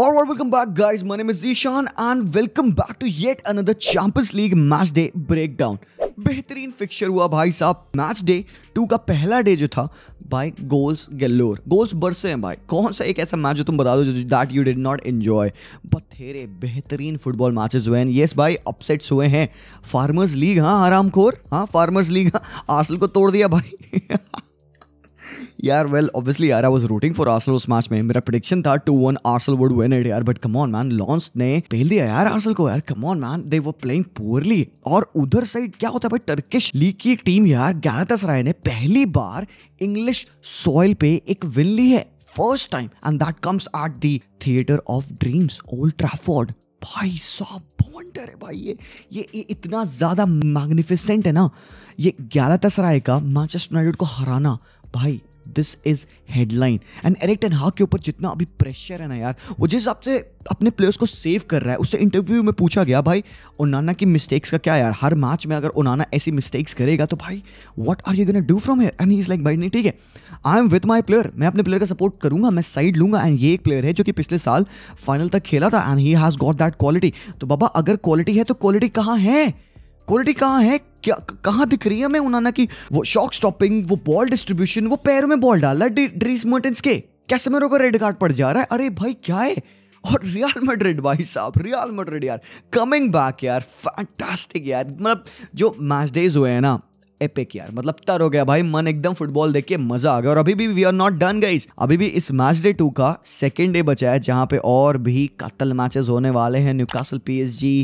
और right, welcome back, guys. My name is and welcome back to yet another Champions League match day breakdown बेहतरीन fixture हुआ भाई साहब match day two का पहला day जो था भाई गोल्स गल्लोर गोल्स बरसे हैं भाई कौन सा एक ऐसा मैच जो तुम बता दो that you did not enjoy बथेरे बेहतरीन फुटबॉल मैचेस हुए हैं यस भाई अपसेट्स हुए हैं फार्मर्स लीग हाँ आराम खोर हाँ फार्मर्स लीग हाँ आर्सल को तोड़ दिया भाई यार वेल ऑब्वियसली यार I was rooting for Arsenal उस मैच में मेरा प्रेडिक्शन था 2-1 आर्सेनल वुड विन इट यार but come on man Lens ने पेल दिया यार आर्सेनल को यार come on man they were playing poorly और उधर साइड क्या होता है भाई टर्किश लीग की एक टीम यार गैलातासराय ने पहली बार इंग्लिश सॉइल पे एक विन ली है first time and that comes at the theatre of dreams Old Trafford भाई साहब वंडर है भाई ये ये, ये इतना ज़्यादा मैग्निफिसेंट है ना ये ग्यारह तसराय का मैनचेस्टर यूनाइटेड को हराना भाई this is headline and Erik ten Hag के ऊपर जितना अभी प्रेशर है ना यार वो जिस हिसाब से अपने प्लेयर्स को सेव कर रहा है उससे इंटरव्यू में पूछा गया भाई ओनाना की मिस्टेक्स का क्या यार हर मैच में अगर ओनाना ऐसी मिस्टेक्स करेगा तो भाई what are you gonna do from here and he is like भाई नहीं ठीक है I am with my player मैं अपने प्लेयर का सपोर्ट करूंगा मैं साइड लूंगा एंड ये एक प्लेयर है जो कि पिछले साल फाइनल तक खेला था and he has got that quality तो बाबा अगर क्वालिटी है तो क्वालिटी कहाँ है क्वालिटी कहाँ है क्या कहाँ दिख रही है मैं उनाना की वो शॉक स्टॉपिंग वो बॉल डिस्ट्रीब्यूशन वो पैरों में बॉल है ड्रीस मर्टेंस के कैसे मेरे को रेड कार्ड पड़ जा रहा है अरे भाई क्या है और रियल मड्रिड भाई साहब रियल मड्रिड यार कमिंग बैक यार फैंटास्टिक यार मतलब जो मैच डेज हुए हैं ना एपिक यार मतलब तर हो गया भाई मन एकदम फुटबॉल देख के मजा आ गया और अभी भी we are not done guys अभी भी इस मैच डे टू का सेकेंड डे बचा है जहां पे और भी कत्ल मैचेस होने वाले हैं Newcastle P PSG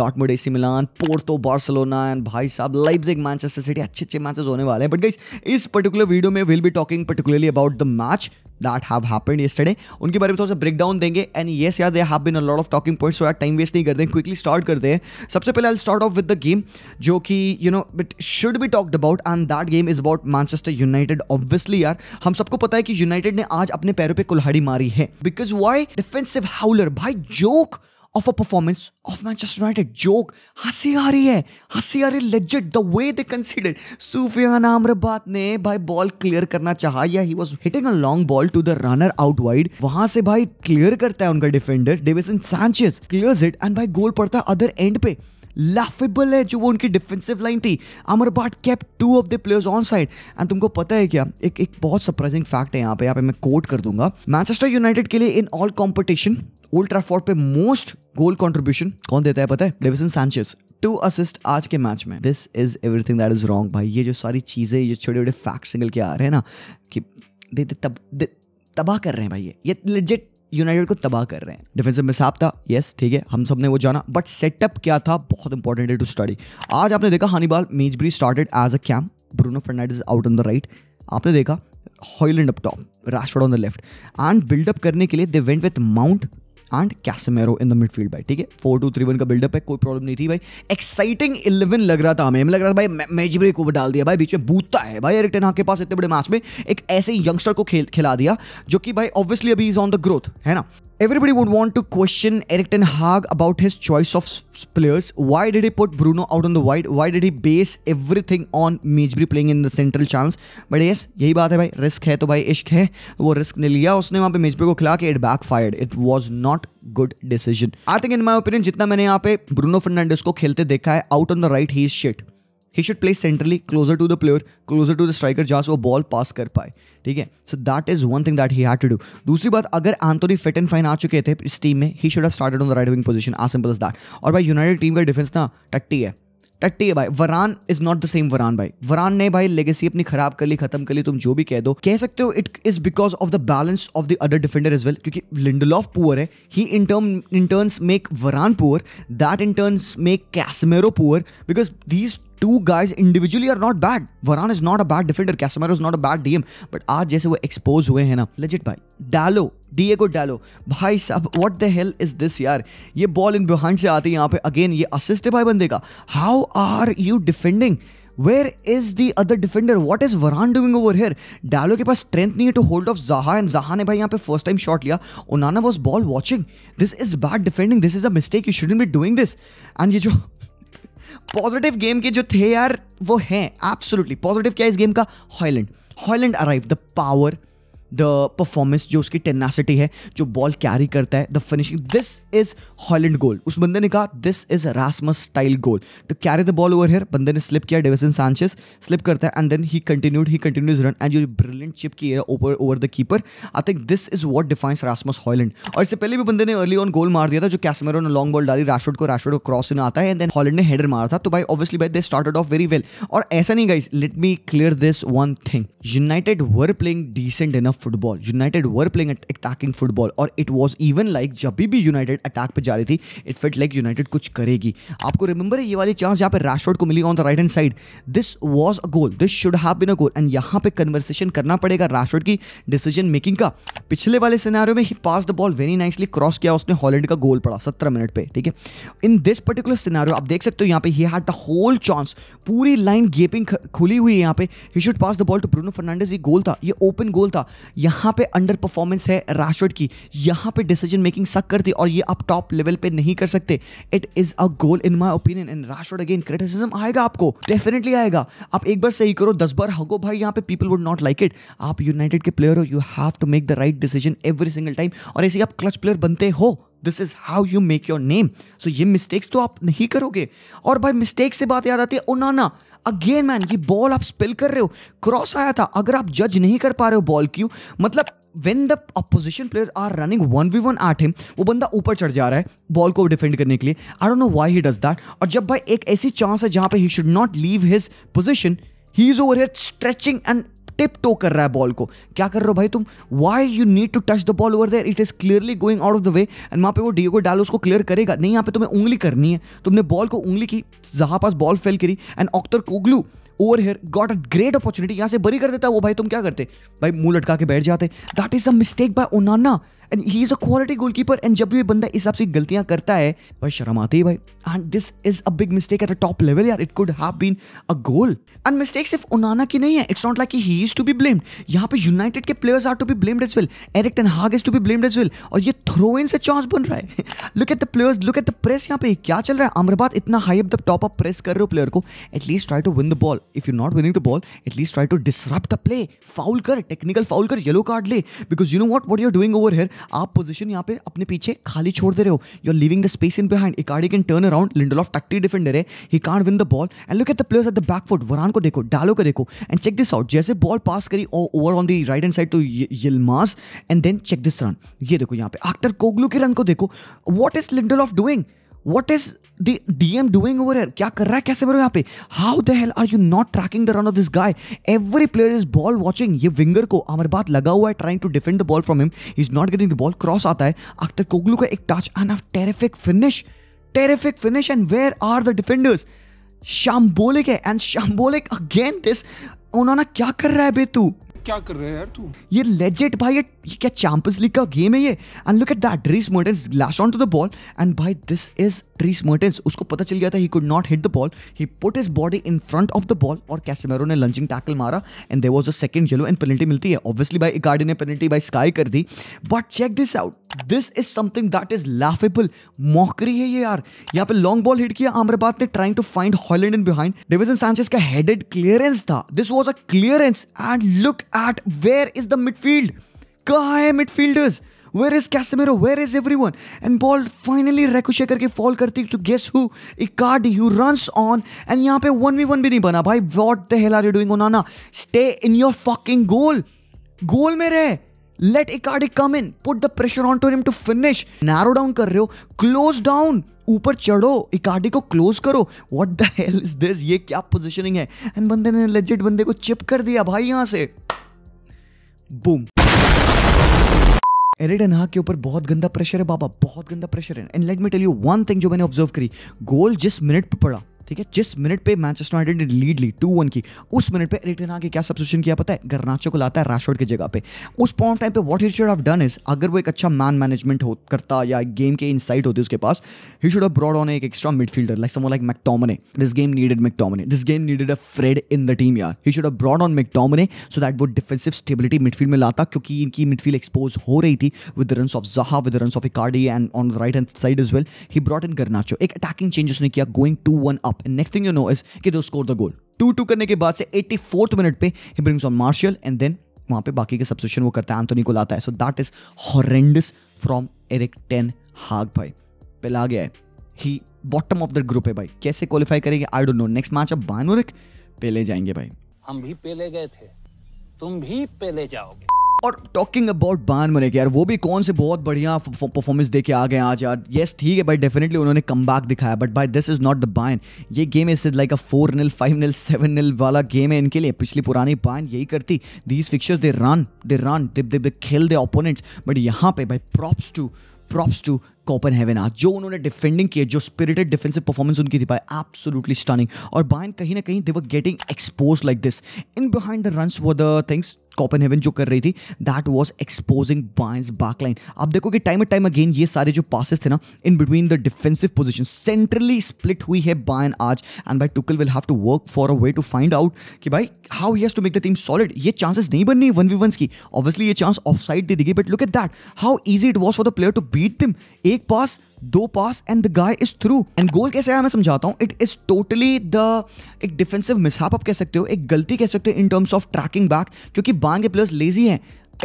Dortmund AC Milan Porto Barcelona and भाई साहब लाइब्जिग मैनचेस्टर सिटी अच्छे अच्छे मैचेस होने वाले हैं बट गाइज इस पर्टिकुलर वीडियो में will be talking particularly about the match that have happened yesterday उनके बारे में थोड़ा सा ब्रेक डाउन देंगे एंड येस यार they have been a lot of talking points so यार टाइम वेस्ट नहीं करते हैं क्विकली स्टार्ट करते हैं सबसे पहले I start off with the game जो कि you know it should be talked about and that game is about Manchester United obviously यार हम सबको पता है कि यूनाइटेड ने आज अपने पैरों पर कुल्हाड़ी मारी है बिकॉज वाई डिफेंसिव हाउलर भाई joke of a performance of Manchester United joke हंसी आ रही है हंसी आ रही legit the way they consider Sofyan Amrabat ने भाई बॉल क्लियर करना चाहा या he was hitting a long ball to the runner out wide वहां से भाई क्लियर करता है उनका defender Davinson Sanchez clears it and भाई गोल पड़ता है अदर एंड पे लाफेबल है जो वो उनकी डिफेंसिव लाइन थी Amrabat kept two of the players on side and तुमको पता है क्या एक एक बहुत सरप्राइजिंग फैक्ट है यहाँ पे यहाँ पे मैं कोट कर दूंगा मैनचेस्टर यूनाइटेड के लिए in all competition Old Trafford पे मोस्ट गोल कॉन्ट्रीब्यूशन कौन देता है पता है डेविसन सैंचेस टू असिस्ट आज के मैच में this is everything that is wrong भाई ये जो सारी चीज़ें ये छोटे छोटे फैक्ट्स निकल के आ रहे हैं ना कि दे दे तब दे तबाह कर रहे हैं भाई ये ये लेजिट यूनाइटेड को तबाह कर रहे हैं डिफेंसिव मिस था यस ठीक है हम सब ने वो जाना बट सेटअप क्या था बहुत इंपॉर्टेंट है टू स्टडी आज आपने देखा Hannibal Mejbri started as a कैम्प Bruno Fernandes out on the right आपने देखा Hojlund up top on the left and buildup करने के लिए they went with Mount and Casemiro in the midfield भाई ठीक है फोर टू थ्री वन का बिल्डअप है कोई प्रॉब्लम नहीं थी भाई एक्साइटिंग इलेवन लग रहा था हमें लग रहा था भाई मेजब्रे को डाल दिया भाई बीच में बूता है भाई एरिक टेनहा के पास इतने बड़े मैच में एक ऐसे यंगस्टर को खेल खिला दिया जो कि भाई ऑब्वियसली अभी इज ऑन द ग्रोथ है ना Everybody would want to question Eric Ten Hag about his choice of players. Why did he put Bruno out on the wide? Why did he base everything on Mejbri playing in the central channels? But yes, यही बात है भाई risk है तो भाई इश्क है वो रिस्क ने लिया उसने वहाँ पे मेजबरी को खिला के it backfired it was not good decision I think in my opinion जितना मैंने यहाँ पे ब्रूनो फर्नांडिस को खेलते देखा है out on the right he is shit he should play centrally closer to the player closer to the striker जहाँ से वो बॉल पास कर पाए ठीक है so that is one thing that he had to do दूसरी बात अगर एंथोनी फिट एंड फाइन आ चुके थे इस टीम में he should have started on the right wing position आज सिंपल इज दैट और भाई यूनाइटेड टीम का डिफेंस ना टट्टी है टट्टी है भाई वरान इज नॉट द सेम वरान भाई वरान ने भाई लेगेसी अपनी खराब कर ली खत्म कर ली तुम जो भी कह दो कह सकते हो it is because of the balance of the other defender is well क्योंकि लिंडलॉफ पुअर है he in term in turns make Varane poor that in turns make Casemiro poor because these two guys individually are not bad Varane is not a bad defender Casemiro is not a bad DM but आज जैसे वो expose हुए हैं ना legit भाई डालो को डालो भाई साहब what the hell is this यार ये बॉल इन बिहाइंड से आती है यहाँ पे अगेन ये असिस्ट है भाई बंदे का how are you defending where is the other defender what is Varane doing over here Dalot के पास स्ट्रेंथ नहीं है टू होल्ड ऑफ जहा एंड जहा ने भाई यहाँ पे फर्स्ट टाइम शॉट लिया Onana was ball watching this is bad defending this is a mistake you shouldn't be doing this and ये जो पॉजिटिव गेम के जो थे यार वो हैं एब्सोल्युटली पॉजिटिव क्या है इस गेम का Hojlund Hojlund arrive the power the performance जो उसकी टेनासिटी है जो बॉल कैरी करता है the finishing this is Hojlund goal उस बंदे ने कहा this is Rasmus style goal to carry the ball over here बंदे ने स्लिप किया डेविसन सांचेस स्लिप करता है and then he continued he continues run and जो ब्रिलियंट चिप की है over over the keeper I think this is what defines Rasmus Hojlund और इससे पहले भी बंदे ने अर्ली ऑन गोल मार दिया था जो कैसमेरो ने लॉन्ग बॉल डाली राशोड को राशवर्ड को क्रॉस इन आता है एंड देन हॉलैंड ने हेडर मारा था तो भाई ऑब्वियसली भाई they started off very well और ऐसा नहीं guys let me clear this one thing United were playing decent enough football United were playing attacking football और इट वॉज इवन लाइक जब भी यूनाइटेड अटैक पर जा रही थी इट फिट लाइक यूनाइटेड कुछ करेगी आपको रिमेंबर है ये वाली चांस यहाँ पर रैशवर्ड को मिली on the right hand side this was a goal this should have been a goal and यहाँ पे कन्वर्सेशन करना पड़ेगा रैशवर्ड की डिसीजन मेकिंग का पिछले वाले सिनारियों में ही pass the ball very nicely cross किया उसने हॉलैंड का गोल पड़ा सत्रह मिनट पे ठीक है इन दिस पर्टिकुलर सिनारियो आप देख सकते हो यहाँ पे ही हैड द होल चांस पूरी लाइन गेपिंग खुली हुई है यहाँ पे ही should pass the ball to Bruno Fernandes ये गोल था ये ओपन गोल था यहाँ पे अंडर परफॉर्मेंस है राशवर्ड की यहाँ पे डिसीजन मेकिंग सक करती और ये आप टॉप लेवल पे नहीं कर सकते it is a goal in my opinion and Rashford again criticism आएगा आपको डेफिनेटली आएगा आप एक बार सही करो दस बार हगो भाई यहाँ पे people would not like it आप यूनाइटेड के प्लेयर हो you have to make the right decision every single time और ऐसे आप क्लच प्लेयर बनते हो this is how you make your name so ये मिस्टेक्स तो आप नहीं करोगे और भाई मिस्टेक से बात याद आती है ओनाना अगेन मैन ये बॉल आप स्पिल कर रहे हो क्रॉस आया था अगर आप जज नहीं कर पा रहे हो बॉल क्यों मतलब when the opposition player are running one v one at him वो बंदा ऊपर चढ़ जा रहा है बॉल को डिफेंड करने के लिए I don't know why he does that और जब भाई एक ऐसी चांस है जहाँ पे ही should not leave his position he is over head stretching and tiptoe कर रहा है बॉल को क्या कर रहे हो भाई तुम why you need to touch the ball over there it is clearly going out of the way and वहाँ पे वो डीओ को डालो उसको क्लियर करेगा नहीं यहाँ पे तुम्हें उंगली करनी है तुमने बॉल को उंगली की जहाँ पास बॉल फेल करी and Akturkoglu over here got a great opportunity यहाँ से बरी कर देता है वो भाई तुम क्या करते भाई मुंह लटका के बैठ जाते that is a mistake by Onana and he is a quality goalkeeper and जब भी बंदा इस आपसे गलतियां करता है भाई शर्म आती है भाई and this is a big mistake at a top level यार it could have been a goal and mistake सिर्फ उनाना की नहीं है it's not like he is to be blamed यहाँ पे यूनाइटेड के players are to be blamed as well Erik ten Hag is to be blamed as well और ये throw in से चांस बन रहा है look at the players look at the press यहाँ पे क्या चल रहा है अमरबाद इतना high up the top up press कर रहे हो प्लेयर को at least try to win the ball if you not winning the ball at least try to disrupt the play foul कर टेक्निकल फाउल कर येलो कार्ड ले because you know what what you're doing over here आप position यहाँ पे अपने पीछे खाली छोड़ दे रहे हो you are living the space in behind Icardi can turn around off टक्टी डिफेंडर है he can't win the ball and look at the players at the back foot Varane को देखो डालो को देखो एंड चेक दिस आउट जैसे ball pass करी over on the right hand side to Yilmaz and then check this run ये देखो यहाँ पे अख्तर कोगलू के रन को देखो what is off doing what is DM doing over क्या कर रहा है कैसे करो यहाँ पे how the hell are you not tracking the run of this guy every player is ball watching ये विंगर को अमर बात लगा हुआ है trying to defend the ball from him is not getting the ball cross आता है Akturkoglu का एक touch and of terrific finish terrific finish and where are the defenders shambolic है and शाम्बोलिक again this उन्होंने क्या कर रहा है बेतू क्या कर रहे हैं यार तू ये लेजेट भाई ये, ये क्या चैंपियंस लीग का गेम है ये and look at that Dries Mertens lash on to the ball and भाई दिस इज ड्रीस मर्टेंस उसको पता चल गया था he could not hit the ball he put his body in front of the ball और Casemiro ने lunging tackle मारा and there was a second yellow and penalty मिलती है ऑब्वियसली भाई इकार्डी ने पेनल्टी भाई स्काई कर दी but check this out this is something that is laughable mockery है ये यार यहाँ पे लॉन्ग बॉल हिट किया अमरबाद ने trying to find Hojlund in behind Davinson Sanchez का हेडेड क्लियरेंस था this was a clearance and look at where is the midfield कहा है midfielders where is Casemiro where is everyone and ball finally ricochet करके fall करती to guess who Icardi you run on and यहाँ पे one v one भी नहीं बना भाई what the hell are you doing stay in your fucking goal goal में रहे let Icardi come in put the pressure on to him to finish narrow down कर रहे हो क्लोज डाउन ऊपर चढ़ो इकार्डी को क्लोज करो what the hell is this ये क्या पोजीशनिंग है एंड बंदे ने लेजिट बंदे को चिप कर दिया भाई यहां से बूम एरिड एनहा के ऊपर बहुत गंदा प्रेशर है बाबा बहुत गंदा प्रेशर है and let me tell you one thing जो मैंने ऑब्जर्व करी गोल जिस मिनट पे पड़ा ठीक है जिस मिनट पे मैनचेस्टर यूनाइटेड ने लीड ली टू वन की उस मिनट पे एरिक आके क्या सब्सिट्यूशन किया पता है गर्नाचो को लाता है राशोड की जगह पे उस पॉइंट टाइम पे what he should have done is अगर वो एक अच्छा मैन मैनेजमेंट हो करता या गेम के इनसाइट होती उसके पास he should have brought on एक extra midfielder like someone like McTominay this game needed McTominay this game needed a Fred in the team यार he should have brought on McTominay so that वो defensive stability midfield में लाता क्योंकि इनकी midfield expose हो रही थी with run of जहा with run of Icardi and on right hand side is well he brought in गर्नाचो एक अटैकिंग चेंज उसने किया going to one up up. And next thing you know कि दो score the goal two two करने के बाद से fourth minute पे ही brings on Martial and then वहाँ पे बाकी के सब्सिशन वो करता है एंथोनी को लाता है so that is horrendous from Erik ten Hag भाई पहला आ गया है ही बॉटम ऑफ द ग्रुप है भाई कैसे क्वालिफाई करेंगे I don't know next match अब बानोरिक पहले जाएंगे भाई हम भी पहले गए थे तुम भी पहले जाओगे और टॉकिंग अबाउट बान मुनिक यार वो भी कौन से बहुत बढ़िया परफॉर्मेंस दे के आ गए आज यार येस ठीक है भाई डेफिनेटली उन्होंने कम दिखाया बट भाई this is not the Bayern ये game is like a four nil five nil seven nil वाला गेम है इनके लिए पिछली पुरानी बाइन यही करती दीज फिक्चर्स दे रन दे रन दिप दिप दे खेल दे ओपोनेंट्स बट यहाँ पे भाई props to props to Copenhagen आज जो उन्होंने डिफेंडिंग की जो स्पिरिटेड डिफेंसिव परफॉर्मेंस उनकी थी भाई एब्सोल्युटली स्टनिंग और बाइन कहीं ना कहीं they were getting expose like this in behind the run वो द थिंग्स कॉपन हेवन जो कर रही थी that was exposing Bayern's backline आप देखो कि टाइम एट टाइम अगेन ये सारे जो पासिस थे ना in between the defensive position centrally split हुई है बायन आज एंड भाई Tuchel will have to work for a way to find out कि भाई how he's to make the team solid ये चांसेस नहीं बननी वन वी वंस की ऑब्वियसली ये चांस ऑफ साइड दे देगी but look at that how easy it was for the player to beat them एक पास दो पास and the guy is through and goal कैसे आया मैं समझाता हूँ इट इज टोटली द एक डिफेंसिव मिसहैप आप कह सकते हो एक गलती कह सकते हो in terms of tracking back क्योंकि वहां के प्लेयर्स लेजी हैं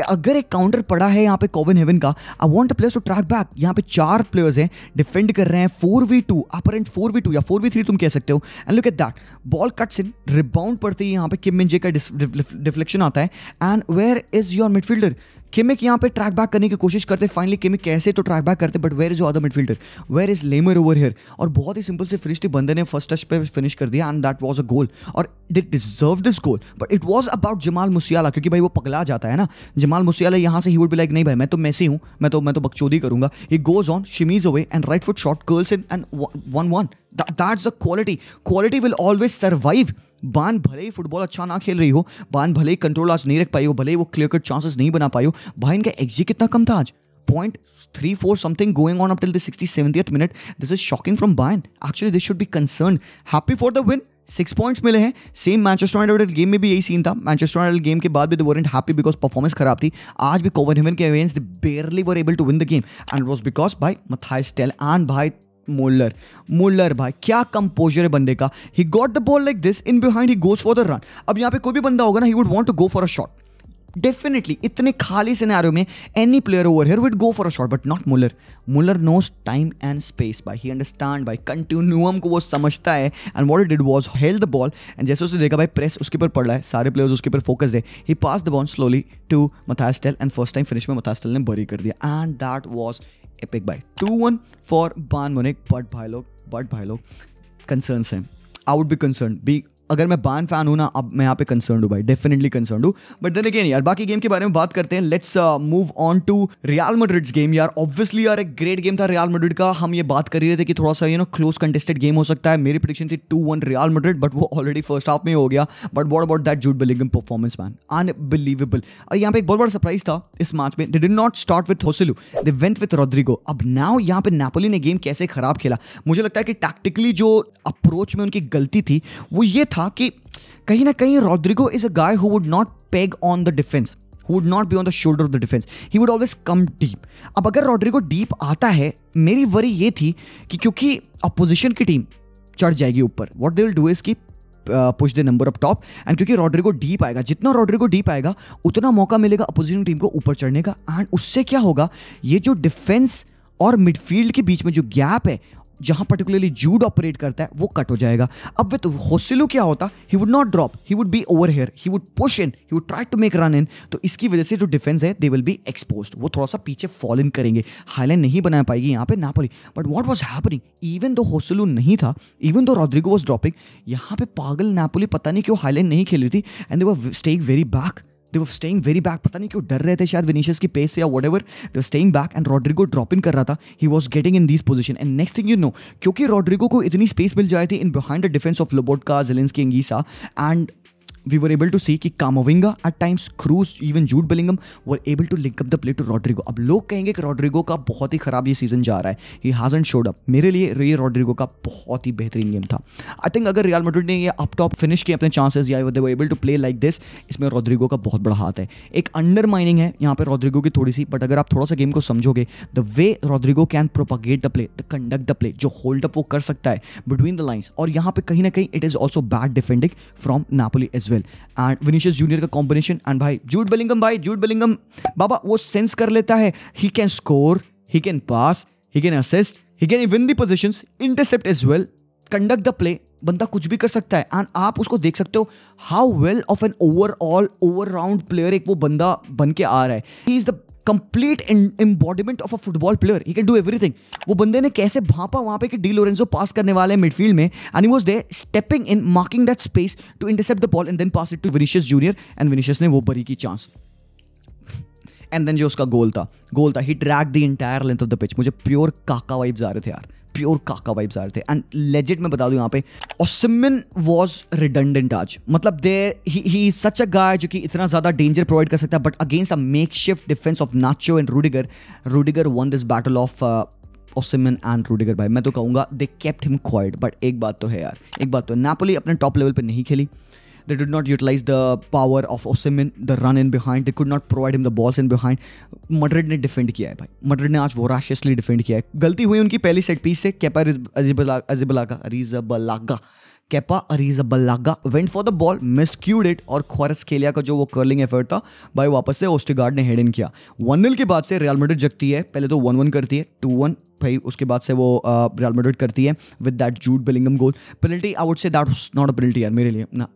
अगर एक काउंटर पड़ा है यहाँ पे कोविन हेवन का I want the players to track back यहाँ पे चार प्लेयर्स हैं डिफेंड कर रहे हैं four v two upper and four v two या फोर वी थ्री तुम कह सकते हो and look at that ball cuts in rebound पड़ती है यहाँ पे किम मिंजे का डिफ्लेक्शन आता है and where is your midfielder Kimmich यहाँ पे ट्रैक बैक करने की कोशिश करते फाइनली किमिक कैसे तो ट्रैक बैक करते but where is other midfielder where is Laimer over here और बहुत ही सिंपल से फिनिश थी बंदे ने फर्स्ट टच पे फिनिश कर दिया and that was a goal और they deserve this goal but it was about Jamal Musiala क्योंकि भाई वो पगला जाता है ना जमाल मुसियाला यहाँ से ही वुड भी लाइक नहीं भाई मैं तो मैसी हूँ मैं तो मैं तो बकचोदी करूंगा ही goes on shimmies away and right foot shot curls in and one one that's the quality quality will always survive Bayern भले ही फुटबॉल अच्छा ना खेल रही हो बान भले ही कंट्रोल आज नहीं रख पाई हो भले ही वो क्लियर कट चांसेस नहीं बना पाई हो भाई इनका एग्जी कितना कम था आज point three four something going on up till sixty seventy eight minute this is shocking from by actually this should be concern happy for the win six points मिले हैं सेम मैनचेस्टर यूनाइटेड गेम में भी यही scene था Manchester United game के बाद भी दरेंट happy because performance खराब थी आज भी कोवन हेवन के against barely were able to win the game and was because by Mathys Tel and by Müller Müller भाई क्या कंपोजर है बंदे का he got the ball like this in behind he goes for the run अब यहाँ पे कोई भी बंदा होगा ना he would want to go for a shot definitely इतने खाली सिनेरियो में any player over here would go for a shot but not Müller Müller knows time and space by he understand by continuum को वो समझता है and what did was held the ball and जैसे उसने देखा भाई press उसके ऊपर पड़ रहा है सारे प्लेयर्स उसके ऊपर फोकस है he pass the ball slowly to Mathys Tel and first time finish में मथास्टल ने बरी कर दिया and that was epic by two one for Bayern Munich but भाई लोग बट भाई लोग कंसर्नस हैं I would be concern be अगर मैं बान फैन हूँ ना अब मैं यहाँ पे कंसर्न हूँ भाई डेफिनेटली कंसर्न हूँ बट देन अगेन यार बाकी गेम के बारे में बात करते हैं let's move on to Real Madrid's game यार ऑब्वियसली यार एक ग्रेट गेम था रियल मड्रिड का हम ये बात कर रहे थे कि थोड़ा सा you know close contested game हो सकता है मेरी प्रोडिक्शन थी two one Real Madrid but वो ऑलरेडी फर्स्ट हाफ में हो गया but what about that Jude Bellingham performance man unbelievable और यहाँ पे एक बहुत बड़ा सरप्राइज था इस मैच में they did not start with Joselu they went with Rodrigo अब नाउ यहाँ पे नेपोली ने गेम कैसे खराब खेला मुझे लगता है कि टैक्टिकली जो अप्रोच में उनकी गलती थी वो ये था था कि कहीं ना कहीं Rodrigo is a guy who would not peg on the defence who would not be on the shoulder of the defence he would always come deep अब अगर रॉड्रिगो डीप आता है मेरी वरी ये थी कि क्योंकि अपोजिशन की टीम चढ़ जाएगी ऊपर what they will do is की push the number of top and क्योंकि रॉड्रिगो डीप आएगा जितना रॉड्रिगो डीप आएगा उतना मौका मिलेगा अपोजिशन टीम को ऊपर चढ़ने का एंड उससे क्या होगा ये जो डिफेंस और मिडफील्ड के बीच में जो गैप है जहां पर्टिकुलरली जूड ऑपरेट करता है वो कट हो जाएगा अब विथ होसिलो क्या होता he would not drop he would be over here he would push in he would try to make run in तो इसकी वजह से जो डिफेंस है दे विल बी एक्सपोज वो थोड़ा सा पीछे फॉल इन करेंगे हाईलाइन नहीं बना पाएगी यहाँ पे Napoli but what was happening even though Joselu नहीं था even though Rodrigo was dropping यहाँ पे पागल नापोली पता नहीं क्यों हाईलाइन नहीं खेल रही थी and they were stayed very back they were staying very back पता नहीं क्यों डर रहे थे शायद विनीशियस की पेस से या whatever they staying back and Rodrigo drop in कर रहा था he was getting in this position and next thing you know क्योंकि रॉड्रिगो को इतनी स्पेस मिल जाए थी in behind the defence of Lobotka की Anguissa and we were able to see कि Camavinga at times Kroos even Jude Bellingham were able to link up the play to Rodrigo अब लोग कहेंगे कि रॉड्रिगो का बहुत ही खराब ये सीजन जा रहा है ही हाजेंट शोड अप मेरे लिए ये रॉड्रिगो का बहुत ही बेहतरीन गेम था आई थिंक अगर रियल मेड्रिड ने ये अप टॉप फिनिश किए अपने चांसेस या they able to play like this इसमें रॉड्रिगो का बहुत बड़ा हाथ है एक अंडर माइनिंग है यहाँ पर रॉड्रिगो की थोड़ी सी बट अगर आप थोड़ा सा गेम को समझोगे the way Rodrigo can propagate the play the conduct the play जो होल्ड अप वो कर सकता है बिटवीन द लाइन्स और यहाँ पर कहीं ना कहीं it is also bad defending from Napoli as well well and Vinicius Junior का कॉम्बिनेशन एंड भाई जूट बेलिंगम भाई जूट बेलिंगम बाबा वो सेंस कर लेता है he can score he can pass he can assist he can win the position intercept as well conduct the play बंदा कुछ भी कर सकता है एंड आप उसको देख सकते हो how well of an overall over round player एक वो बंदा बन के आ रहा है he is the complete embodiment of a football player he can do everything वो बंदे ने कैसे भापा वहाँ पे कि डी लोरेंजो पास करने वाले हैं मिडफील्ड में and was they stepping in marking that space to intercept the ball and then pass it to Vinicius Junior and Vinicius ने वो बरी की चांस एंड देन जो उसका गोल था गोल था he track the entire length of the pitch मुझे pure Kaka vibes आ रहे थे यार प्योर काका वाइब्स आ रहे थे एंड लेजिट मैं बता दूं यहाँ पे ओसमिन वाज रिडंडेंट आज मतलब देर ही सच अ गाय जो कि इतना ज्यादा डेंजर प्रोवाइड कर सकता है but against a makeshift defence of Nacho and Rudiger Rudiger won this battle of Osimhen and Rudiger भाई मैं तो कहूँगा they kept him quiet but एक बात तो है यार एक बात तो है अपने टॉप लेवल पर नहीं खेली They did not utilize the power of Osimhen, the run in behind. They could not provide him the balls in behind. Madrid ने डिफेंड किया है भाई मड्रिड ने आज वोराशियसली डिफेंड किया है गलती हुई उनकी पहली सेट पीस से Kepa Arrizabalaga Arrizabalaga Kepa Arrizabalaga went for the ball miscued it और ख्वारस केलिया का जो वो कर्लिंग एफर्ट था भाई वापस से ओस्टिगार्ड ने हेड इन किया वन निल के बाद से रियल मेड्रिड जगती है पहले तो वन वन करती है टू वन भाई उसके बाद से वो रियल मेड्रिड करती है with that Jude Bellingham goal penalty I would say that not a penalty यार मेरे लिए ना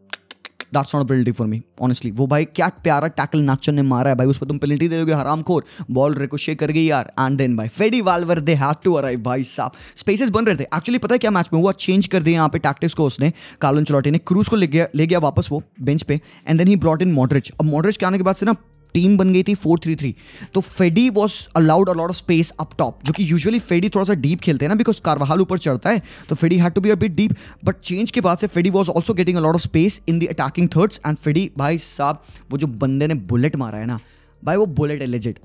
that's not penalty for me honestly वो भाई क्या प्यारा टैकल नाचन ने मारा है भाई उस पर तुम पेनल्टी दे दोगे हराम खोर बॉल रिकोशे कर गई यार एंड देन भाई Fede Valverde they have to arrive भाई साहब स्पेसेस बन रहे थे एक्चुअली पता है क्या मैच में हुआ चेंज कर दिया यहाँ पे टैक्टिक्स को उसने कालन चलौटी ने क्रूज को ले गया ले गया वापस वो बेंच पे and then he brought in Modric अब मॉडरेज के आने के बाद से ना टीम बन गई थी फोर थ्री थ्री तो Fede was allowed a lot of space up top जो कि यूजुअली फेडी थोड़ा सा डीप खेलते हैं ना बिकॉज कारवाहाल ऊपर चढ़ता है तो Fede had to be a bit deep but change के बाद से Fede was also getting a lot of space in the attacking thirds and Fede भाई साहब वो जो बंदे ने बुलेट मारा है ना भाई वो बुलेट एलिजिट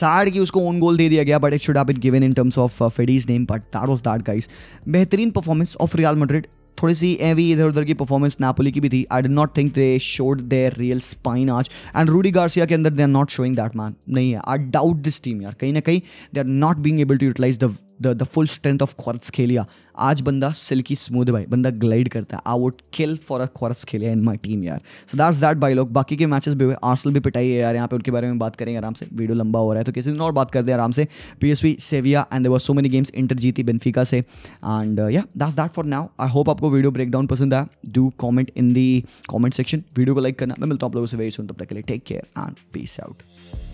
सैड कि उसको ओन गोल दे दिया गया but it should have been given in terms of Fede's name but that was that guys बेहतरीन परफॉर्मेंस ऑफ रियल मैड्रिड थोड़ी सी एवी इधर उधर की परफॉर्मेंस नापोली की भी थी I did not think they showed their real spine आज एंड रूडी गार्सिया के अंदर they are not showing that man नहीं है आई डाउट दिस टीम यार कहीं ना कहीं they are not being able to utilise the the full strength of Kvaratskhelia आज बंदा सिल्की स्मूथ भाई बंदा ग्लाइड करता है I would kill for a Kvaratskhelia in my team यार सो दैट्स दैट बाई लोग बाकी के मैचेस भी हुए आर्सल भी पिटाई है यार यहाँ पे उनके बारे में बात करेंगे आराम से वीडियो लंबा हो रहा है तो किसी दिन और बात करते हैं आराम से P S V Sevilla and there so many games Inter जीती बेनफिका से एंड या that's that for now I hope आपको आपको वीडियो ब्रेक डाउन पसंद आया do comment in the comment section video को लाइक करना मैं मिलता हूँ आप लोगों से वेरी सुन तब तक के लिए take care and peace out